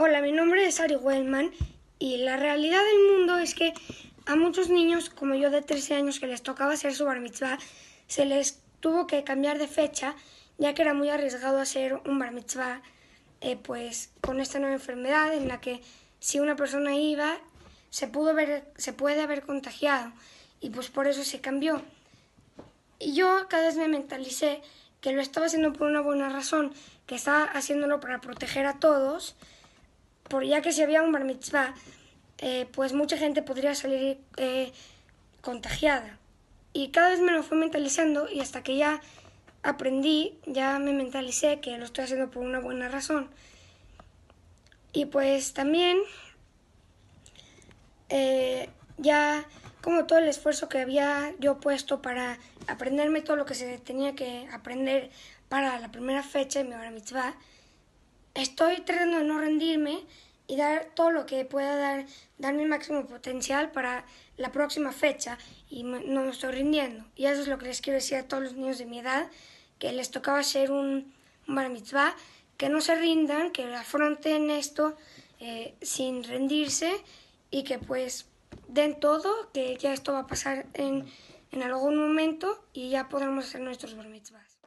Hola, mi nombre es Ari Wellman y la realidad del mundo es que a muchos niños, como yo de 13 años, que les tocaba hacer su bar mitzvah, se les tuvo que cambiar de fecha, ya que era muy arriesgado hacer un bar mitzvah, eh, pues con esta nueva enfermedad en la que si una persona iba, se, pudo ver, se puede haber contagiado y pues por eso se cambió. Y yo cada vez me mentalicé que lo estaba haciendo por una buena razón, que estaba haciéndolo para proteger a todos ya que si había un bar mitzvah, eh, pues mucha gente podría salir eh, contagiada. Y cada vez me lo fui mentalizando y hasta que ya aprendí, ya me mentalicé que lo estoy haciendo por una buena razón. Y pues también eh, ya como todo el esfuerzo que había yo puesto para aprenderme todo lo que se tenía que aprender para la primera fecha de mi bar mitzvah, Estoy tratando de no rendirme y dar todo lo que pueda dar, dar mi máximo potencial para la próxima fecha y no me estoy rindiendo. Y eso es lo que les quiero decir a todos los niños de mi edad, que les tocaba hacer un, bar mitzvah, que no se rindan, que afronten esto eh, sin rendirse y que pues den todo, que ya esto va a pasar en, en algún momento y ya podremos hacer nuestros bar mitzvahs.